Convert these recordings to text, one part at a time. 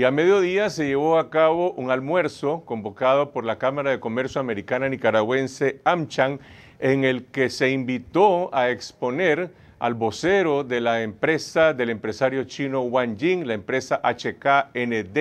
y a mediodía se llevó a cabo un almuerzo convocado por la Cámara de Comercio Americana Nicaragüense AMCHAN, en el que se invitó a exponer al vocero de la empresa del empresario chino Wang Jing, la empresa HKND,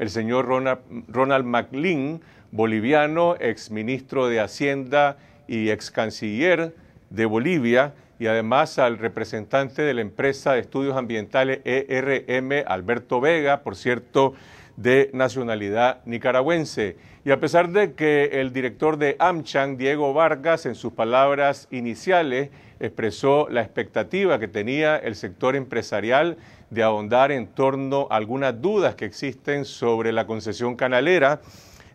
el señor Ronald, McLean, boliviano, exministro de Hacienda y ex canciller de Bolivia, y además al representante de la empresa de estudios ambientales ERM, Alberto Vega, por cierto, de nacionalidad nicaragüense. Y a pesar de que el director de AmCham, Diego Vargas, en sus palabras iniciales expresó la expectativa que tenía el sector empresarial de ahondar en torno a algunas dudas que existen sobre la concesión canalera,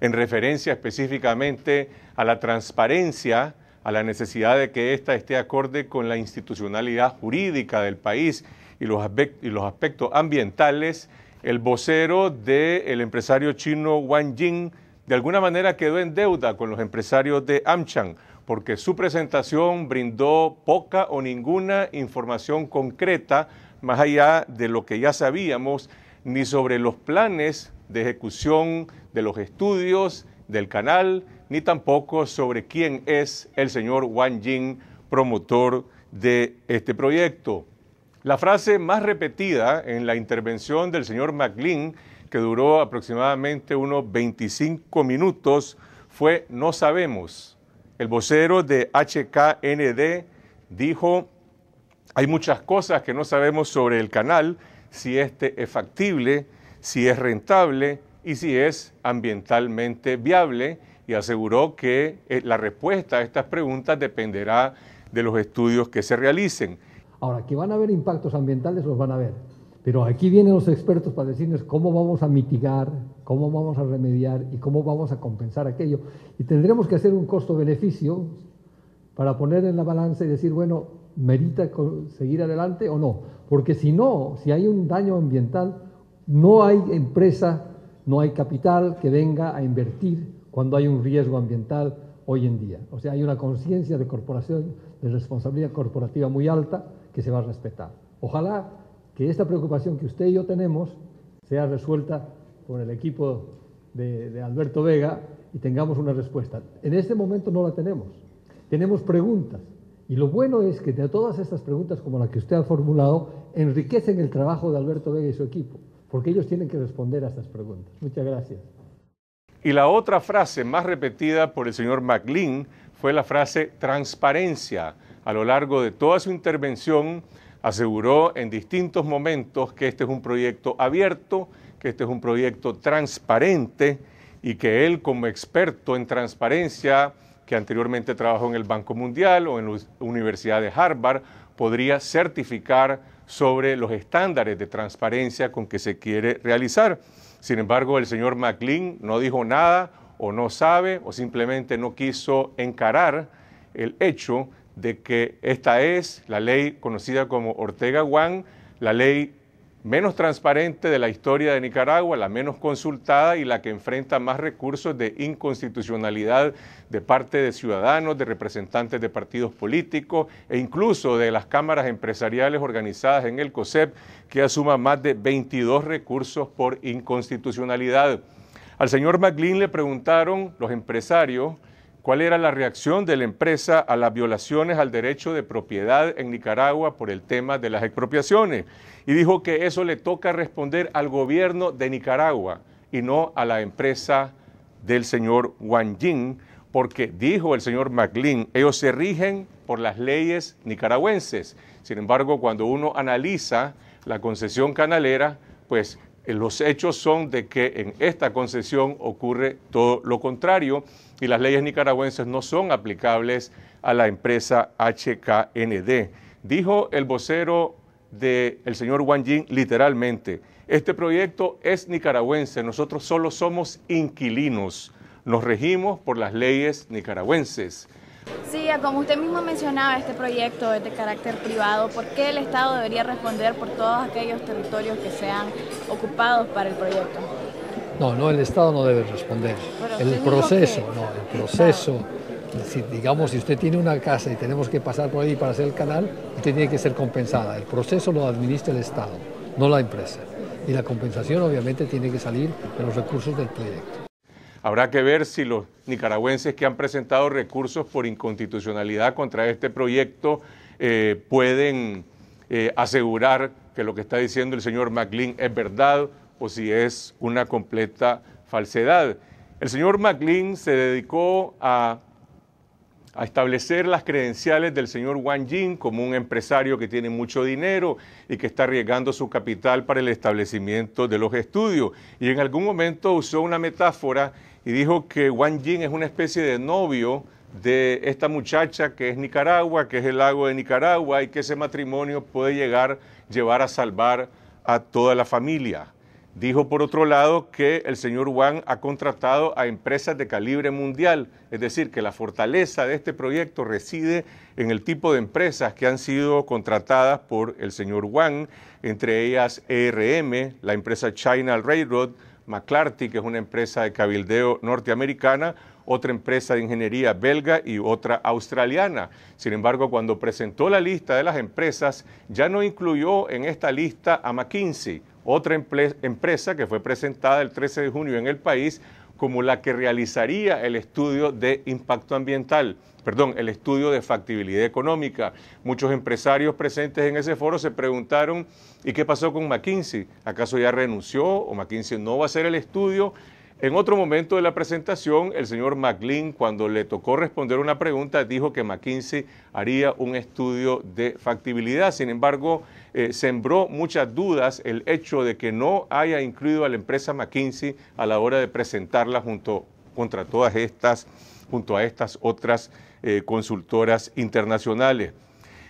en referencia específicamente a la transparencia a la necesidad de que ésta esté acorde con la institucionalidad jurídica del país y los, aspectos ambientales, el vocero del empresario chino Wang Jing de alguna manera quedó en deuda con los empresarios de Amchang porque su presentación brindó poca o ninguna información concreta más allá de lo que ya sabíamos ni sobre los planes de ejecución de los estudios del canal, ni tampoco sobre quién es el señor Wang Jing, promotor de este proyecto. La frase más repetida en la intervención del señor McLean, que duró aproximadamente unos 25 minutos, fue no sabemos. El vocero de HKND dijo, hay muchas cosas que no sabemos sobre el canal, si este es factible, si es rentable y si es ambientalmente viable y aseguró que eh, la respuesta a estas preguntas dependerá de los estudios que se realicen. Ahora, que van a haber impactos ambientales, los van a ver. Pero aquí vienen los expertos para decirnos cómo vamos a mitigar, cómo vamos a remediar y cómo vamos a compensar aquello. Y tendremos que hacer un costo-beneficio para poner en la balanza y decir, bueno, ¿merita seguir adelante o no? Porque si no, si hay un daño ambiental, no hay empresa, no hay capital que venga a invertir cuando hay un riesgo ambiental hoy en día. O sea, hay una conciencia de corporación, de responsabilidad corporativa muy alta que se va a respetar. Ojalá que esta preocupación que usted y yo tenemos sea resuelta por el equipo de, Alberto Vega y tengamos una respuesta. En este momento no la tenemos. Tenemos preguntas. Y lo bueno es que de todas estas preguntas, como la que usted ha formulado, enriquecen el trabajo de Alberto Vega y su equipo, porque ellos tienen que responder a estas preguntas. Muchas gracias. Y la otra frase más repetida por el señor McLean fue la frase transparencia. A lo largo de toda su intervención aseguró en distintos momentos que este es un proyecto abierto, que este es un proyecto transparente y que él como experto en transparencia que anteriormente trabajó en el Banco Mundial o en la Universidad de Harvard, podría certificar sobre los estándares de transparencia con que se quiere realizar. Sin embargo, el señor McLean no dijo nada o no sabe o simplemente no quiso encarar el hecho de que esta es la ley conocida como Ortega One, la ley menos transparente de la historia de Nicaragua, la menos consultada y la que enfrenta más recursos de inconstitucionalidad de parte de ciudadanos, de representantes de partidos políticos e incluso de las cámaras empresariales organizadas en el COSEP, que asuma más de 22 recursos por inconstitucionalidad. Al señor McLean le preguntaron los empresarios ¿Cuál era la reacción de la empresa a las violaciones al derecho de propiedad en Nicaragua por el tema de las expropiaciones? Y dijo que eso le toca responder al gobierno de Nicaragua y no a la empresa del señor Wang Jing, porque dijo el señor McLean, ellos se rigen por las leyes nicaragüenses. Sin embargo, cuando uno analiza la concesión canalera, pues eh, los hechos son de que en esta concesión ocurre todo lo contrario y las leyes nicaragüenses no son aplicables a la empresa HKND. Dijo el vocero del señor Wang Jin literalmente, este proyecto es nicaragüense, nosotros solo somos inquilinos, nos regimos por las leyes nicaragüenses. Sí, ah, como usted mismo mencionaba, este proyecto es de carácter privado. ¿Por qué el Estado debería responder por todos aquellos territorios que sean ocupados para el proyecto? No, no, el Estado no debe responder. El proceso, no, el proceso. digamos, si usted tiene una casa y tenemos que pasar por ahí para hacer el canal, usted tiene que ser compensada. El proceso lo administra el Estado, no la empresa. Y la compensación obviamente tiene que salir de los recursos del proyecto. Habrá que ver si los nicaragüenses que han presentado recursos por inconstitucionalidad contra este proyecto eh, pueden eh, asegurar que lo que está diciendo el señor McLean es verdad o si es una completa falsedad. El señor McLean se dedicó a, establecer las credenciales del señor Wang Jin como un empresario que tiene mucho dinero y que está arriesgando su capital para el establecimiento de los estudios. Y en algún momento usó una metáfora y dijo que Wang Jin es una especie de novio de esta muchacha que es Nicaragua, que es el lago de Nicaragua y que ese matrimonio puede llegar, llevar a salvar a toda la familia. Dijo por otro lado que el señor Wang ha contratado a empresas de calibre mundial, es decir, que la fortaleza de este proyecto reside en el tipo de empresas que han sido contratadas por el señor Wang, entre ellas ERM, la empresa China Railroad, McClarty, que es una empresa de cabildeo norteamericana, otra empresa de ingeniería belga y otra australiana. Sin embargo, cuando presentó la lista de las empresas, ya no incluyó en esta lista a McKinsey, otra empresa que fue presentada el 13 de junio en el país como la que realizaría el estudio de impacto ambiental, perdón, el estudio de factibilidad económica. Muchos empresarios presentes en ese foro se preguntaron, ¿y qué pasó con McKinsey? ¿Acaso ya renunció o McKinsey no va a hacer el estudio? En otro momento de la presentación, el señor McLean, cuando le tocó responder una pregunta, dijo que McKinsey haría un estudio de factibilidad. Sin embargo, eh, sembró muchas dudas el hecho de que no haya incluido a la empresa McKinsey a la hora de presentarla junto contra todas estas, junto a estas otras eh, consultoras internacionales.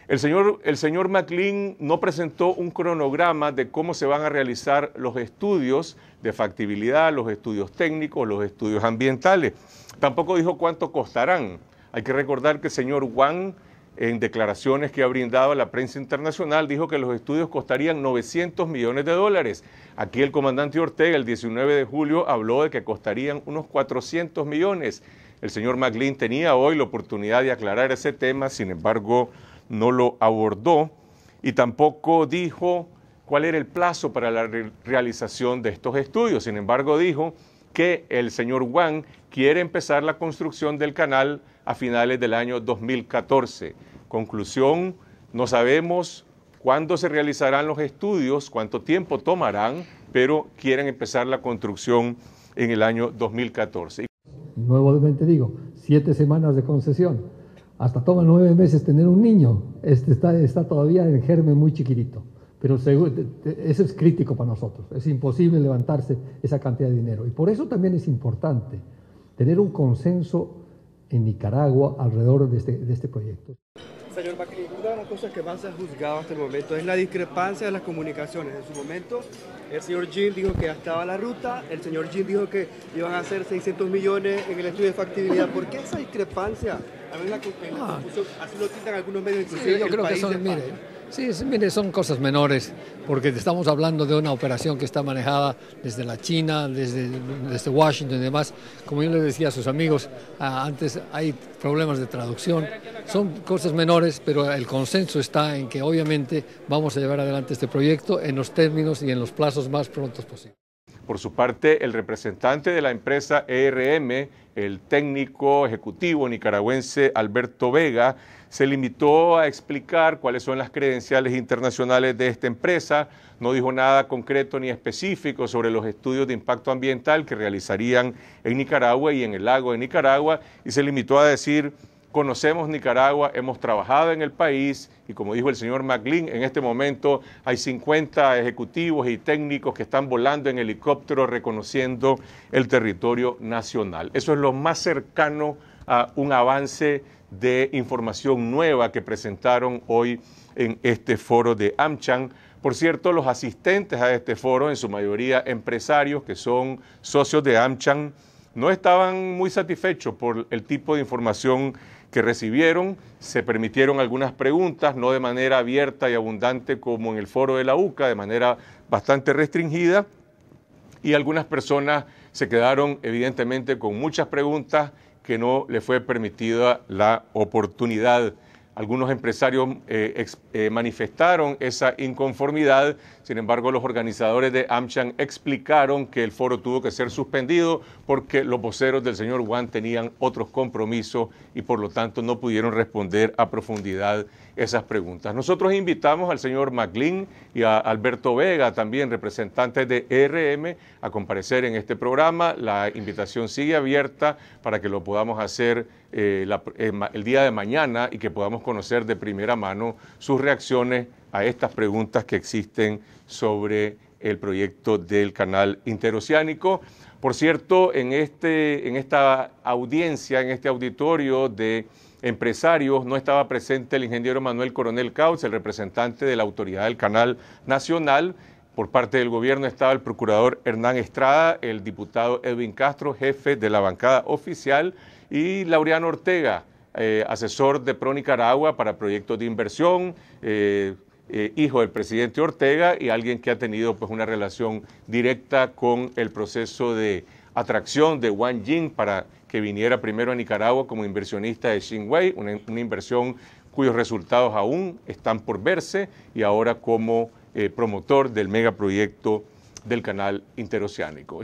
El señor, el McLean no presentó un cronograma de cómo se van a realizar los estudios de factibilidad, los estudios técnicos, los estudios ambientales. Tampoco dijo cuánto costarán. Hay que recordar que el señor Wang, en declaraciones que ha brindado a la prensa internacional, dijo que los estudios costarían 900 millones de dólares. Aquí el comandante Ortega, el 19 de julio, habló de que costarían unos 400 millones. El señor McLean tenía hoy la oportunidad de aclarar ese tema, sin embargo, no lo abordó y tampoco dijo cuál era el plazo para la realización de estos estudios. Sin embargo, dijo que el señor Wang quiere empezar la construcción del canal a finales del año 2014. Conclusión, no sabemos cuándo se realizarán los estudios, cuánto tiempo tomarán, pero quieren empezar la construcción en el año 2014. Nuevamente digo, siete semanas de concesión hasta toma nueve meses tener un niño. Este, está, todavía en germen muy chiquitito. Pero eso es crítico para nosotros. Es imposible levantarse esa cantidad de dinero. Y por eso también es importante tener un consenso en Nicaragua alrededor de este, este proyecto. Señor Macri, una de las cosas que más se ha juzgado hasta el momento es la discrepancia de las comunicaciones. En su momento, el señor Jim dijo que ya estaba la ruta, el señor Jim dijo que iban a hacer 600 millones en el estudio de factibilidad. ¿Por qué esa discrepancia? A ver, así lo citan algunos medios, inclusive sí, yo creo que son, mire, Sí, mire, son cosas menores, porque estamos hablando de una operación que está manejada desde la China, desde, Washington y demás. Como yo les decía a sus amigos, ah, antes hay problemas de traducción. Son cosas menores, pero el consenso está en que obviamente vamos a llevar adelante este proyecto en los términos y en los plazos más prontos posibles. Por su parte, el representante de la empresa ERM, el técnico ejecutivo nicaragüense Alberto Vega, se limitó a explicar cuáles son las credenciales internacionales de esta empresa, no dijo nada concreto ni específico sobre los estudios de impacto ambiental que realizarían en Nicaragua y en el lago de Nicaragua, y se limitó a decir conocemos Nicaragua, hemos trabajado en el país y como dijo el señor McLean, en este momento hay 50 ejecutivos y técnicos que están volando en helicóptero reconociendo el territorio nacional. Eso es lo más cercano a un avance de información nueva que presentaron hoy en este foro de AmChan. Por cierto, los asistentes a este foro, en su mayoría empresarios que son socios de AmChan, no estaban muy satisfechos por el tipo de información que recibieron, se permitieron algunas preguntas, no de manera abierta y abundante como en el foro de la UCA, de manera bastante restringida, y algunas personas se quedaron evidentemente con muchas preguntas que no le fue permitida la oportunidad algunos empresarios eh, eh, manifestaron esa inconformidad, sin embargo los organizadores de AmCham explicaron que el foro tuvo que ser suspendido porque los voceros del señor Juan tenían otros compromisos y por lo tanto no pudieron responder a profundidad esas preguntas. Nosotros invitamos al señor McLean y a Alberto Vega, también representantes de RM, a comparecer en este programa. La invitación sigue abierta para que lo podamos hacer eh, eh, el día de mañana y que podamos conocer de primera mano sus reacciones a estas preguntas que existen sobre el proyecto del canal interoceánico. Por cierto, en, este, en esta audiencia, en este auditorio de empresarios, no estaba presente el ingeniero Manuel Coronel Caus, el representante de la autoridad del Canal Nacional. Por parte del gobierno estaba el procurador Hernán Estrada, el diputado Edwin Castro, jefe de la bancada oficial, y Laureano Ortega, eh, asesor de Pro Nicaragua para proyectos de inversión. Eh, eh, hijo del presidente Ortega y alguien que ha tenido pues, una relación directa con el proceso de atracción de Wang Jing para que viniera primero a Nicaragua como inversionista de Xinhua, una, inversión cuyos resultados aún están por verse y ahora como eh, promotor del megaproyecto del canal interoceánico.